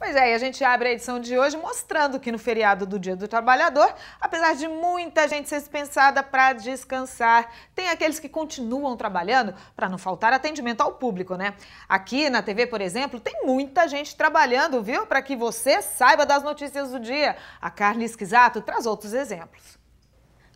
Pois é, e a gente abre a edição de hoje mostrando que no feriado do Dia do Trabalhador, apesar de muita gente ser dispensada para descansar, tem aqueles que continuam trabalhando para não faltar atendimento ao público, né? Aqui na TV, por exemplo, tem muita gente trabalhando, viu? Para que você saiba das notícias do dia. A Carla Esquisato traz outros exemplos.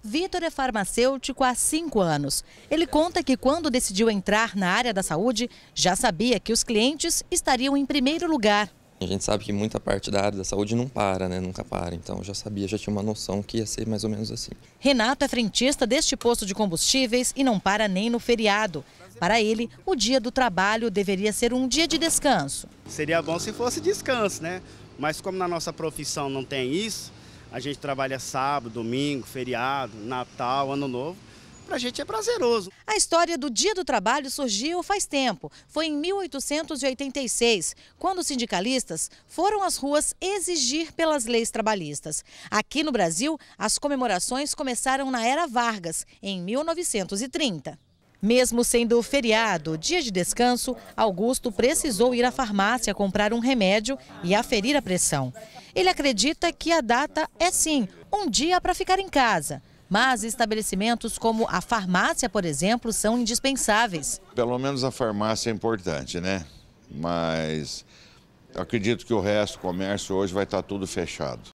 Vitor é farmacêutico há cinco anos. Ele conta que quando decidiu entrar na área da saúde, já sabia que os clientes estariam em primeiro lugar. A gente sabe que muita parte da área da saúde não para, né? Nunca para. Então já sabia, já tinha uma noção que ia ser mais ou menos assim. Renato é frentista deste posto de combustíveis e não para nem no feriado. Para ele, o dia do trabalho deveria ser um dia de descanso. Seria bom se fosse descanso, né? Mas como na nossa profissão não tem isso, a gente trabalha sábado, domingo, feriado, Natal, Ano Novo para a gente é prazeroso. A história do Dia do Trabalho surgiu faz tempo. Foi em 1886, quando os sindicalistas foram às ruas exigir pelas leis trabalhistas. Aqui no Brasil, as comemorações começaram na Era Vargas, em 1930. Mesmo sendo feriado, dia de descanso, Augusto precisou ir à farmácia comprar um remédio e aferir a pressão. Ele acredita que a data é sim um dia para ficar em casa mas estabelecimentos como a farmácia, por exemplo, são indispensáveis. Pelo menos a farmácia é importante, né? Mas acredito que o resto, o comércio hoje vai estar tudo fechado.